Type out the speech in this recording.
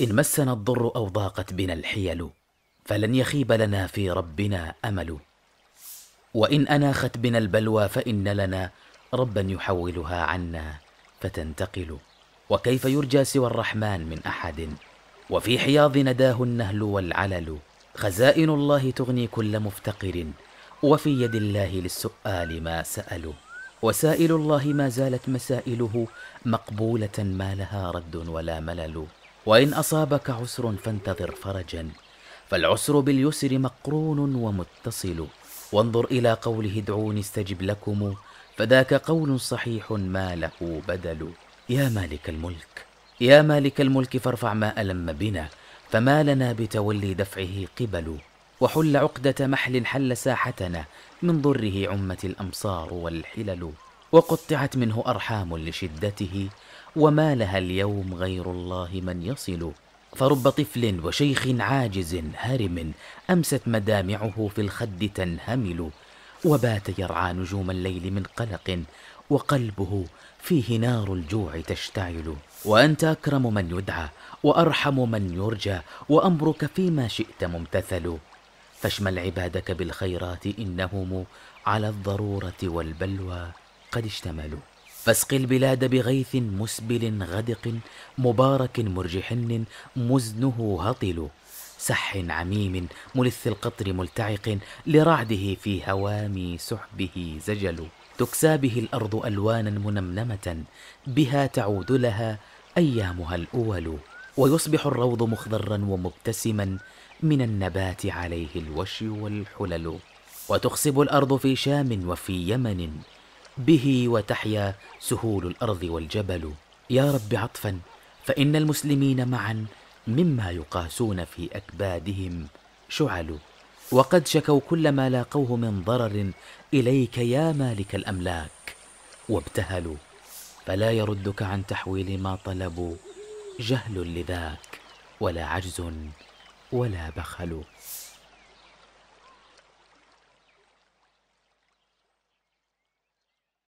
إن مسنا الضر أو ضاقت بنا الحيل فلن يخيب لنا في ربنا أمل وإن أناخت بنا البلوى فإن لنا ربا يحولها عنا فتنتقل وكيف يرجى سوى الرحمن من أحد وفي حياض نداه النهل والعلل خزائن الله تغني كل مفتقر وفي يد الله للسؤال ما سأل وسائل الله ما زالت مسائله مقبولة ما لها رد ولا ملل وإن أصابك عسر فانتظر فرجا فالعسر باليسر مقرون ومتصل وانظر إلى قوله ادعوني استجب لكم فذاك قول صحيح ما له بدل يا مالك الملك يا مالك الملك فارفع ما ألم بنا فما لنا بتولي دفعه قبل وحل عقدة محل حل ساحتنا من ضره عمت الأمصار والحلل وقطعت منه ارحام لشدته وما لها اليوم غير الله من يصل فرب طفل وشيخ عاجز هرم امست مدامعه في الخد تنهمل وبات يرعى نجوم الليل من قلق وقلبه فيه نار الجوع تشتعل وانت اكرم من يدعى وارحم من يرجى وامرك فيما شئت ممتثل فاشمل عبادك بالخيرات انهم على الضروره والبلوى قد اشتملوا فاسق البلاد بغيث مسبل غدق مبارك مرجحن مزنه هطل سح عميم ملث القطر ملتعق لرعده في هوام سحبه زجل تكسى به الأرض ألوانا منمنمة بها تعود لها أيامها الأول ويصبح الروض مخضرا ومبتسما من النبات عليه الوشي والحلل وتخصب الأرض في شام وفي يمن به وتحيا سهول الارض والجبل يا رب عطفا فان المسلمين معا مما يقاسون في اكبادهم شعل وقد شكوا كل ما لاقوه من ضرر اليك يا مالك الاملاك وابتهلوا فلا يردك عن تحويل ما طلبوا جهل لذاك ولا عجز ولا بخل